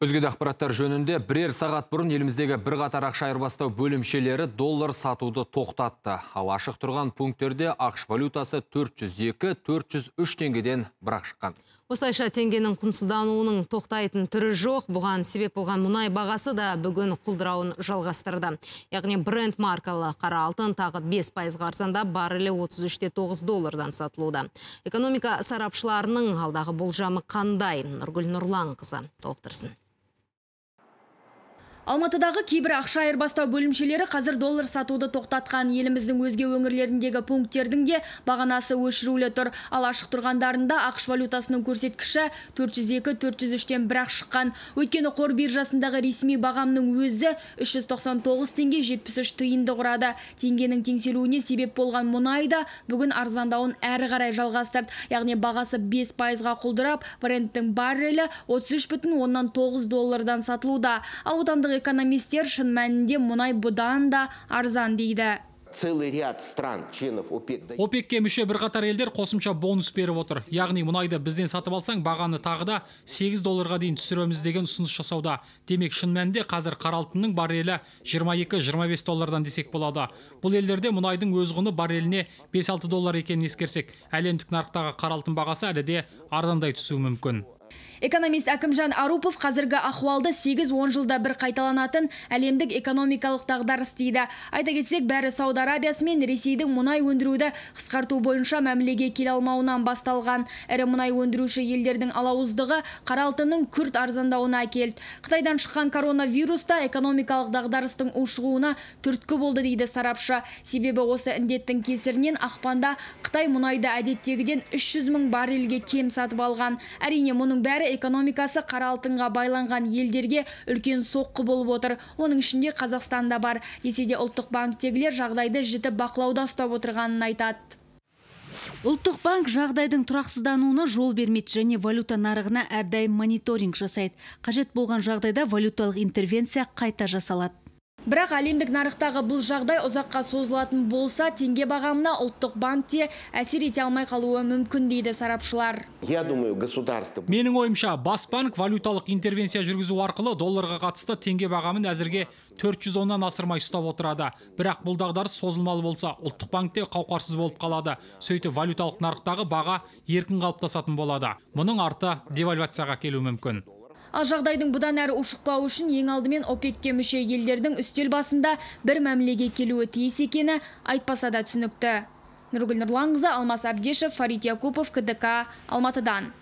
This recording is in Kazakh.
Өзге ақпараттар жөнінде бірер сағат бұрын еліміздегі қатар ақша айырбастау бөлімшелері доллар сатуды тоқтатты. Ал ашық тұрған пункттерде ақш валютасы 402-403 теңгеден бірақ шыққан. Осылайша теңгенің құнсыздануының тоқтайтын түрі жоқ, бұған себеп болған мұнай бағасы да бүгін құлдырауын жалғастырды. Яғни бренд маркалы қара алтын тағы 5 пайызға арзанда барылы 33-9 доллардан сатылуда. Экономика сарапшыларының алдағы болжамы қандай? Нұргүл Нұрлан қызы толықтырсын. Алматыдағы кейбір ақша айырбастау бөлімшелері қазір доллар сатуды тоқтатқан еліміздің өзге өңірлеріндегі пункттердің де бағанасы өшірулі тұр. Ал ашық тұрғандарында ақш валютасының көрсеткіші 402-403-тен бірақ шыққан. Өйткені қор биржасындағы ресми бағамның өзі 399 теңге 73 тиынды құрады. Теңгенің теңселуіне себеп болған мұнай да бүгін арзандауын әрі қарай жалғастырды. Яғни бағасы 5 ға құлдырап, брендтің баррелі 33,9 доллардан сатылуда. Ал отандық экономистер шын мәнінде мұнай бұдан да арзан дейді целый ряд стран членов опек опекке мүше бірқатар елдер қосымша бонус беріп отыр яғни мұнайды бізден сатып алсаң бағаны тағы да 8 долларға дейін түсіреміз деген ұсыныс жасауда демек шын мәнінде қазір қара алтынның баррелі 22-25 доллардан десек болады бұл елдерде мұнайдың өз құны барреліне 5-6 доллар екенін ескерсек әлемдік нарықтағы қара бағасы әлі де арзандай түсуі мүмкін экономист әкімжан арупов қазіргі ахуалды 8-10 жылда бір қайталанатын әлемдік экономикалық дағдарыс дейді айта кетсек бәрі сауд арабиясы мен ресейдің мұнай өндіруді қысқарту бойынша мәмілеге келе алмауынан басталған Әрі мұнай өндіруші елдердің алауыздығы қаралтының күрт арзандауына келді. қытайдан шыққан коронавирус та экономикалық дағдарыстың ушығуына түрткі болды дейді сарапшы себебі осы індеттің кесірінен ақпанда қытай мұнайды әдеттегіден 300 мың баррельге кем сатып алған әрине мұның бәрі экономикасы қара алтынға байланған елдерге үлкен соққы болып отыр оның ішінде қазақстан да бар Еседе де ұлттық банктегілер жағдайды жіті бақылауда ұстап отырғанын айтады Ұлттық банк жағдайдың тұрақсыздануына жол бермейді және валюта нарығына әрдайым мониторинг жасайды. Қажет болған жағдайда валюталық интервенция қайта жасалады. Бірақ әлемдік нарықтағы бұл жағдай ұзаққа созылатын болса, теңге бағамына ұлттық банк те әсер ете алмай қалуы мүмкін дейді сарапшылар. Менің ойымша, бас банк валюталық интервенция жүргізу арқылы долларға қатысты теңге бағамын әзірге 410-нан асырмай ұстап отырады. Бірақ бұл дағдарыс созылмалы болса, ұлттық банкте қауқарсыз болып қалады. Сөйтіп валюталық нарықтағы баға еркін қалыптасатын болады. Мұның арты девальвацияға келу мүмкін ал жағдайдың бұдан әрі ұшықпау үшін ең алдымен ОПЕК-ке мүше елдердің үстел басында бір мәмілеге келуі тиіс екені айтпаса да түсінікті нұргүл нұрланқызы алмас Абдешев, фарид якупов кдк алматыдан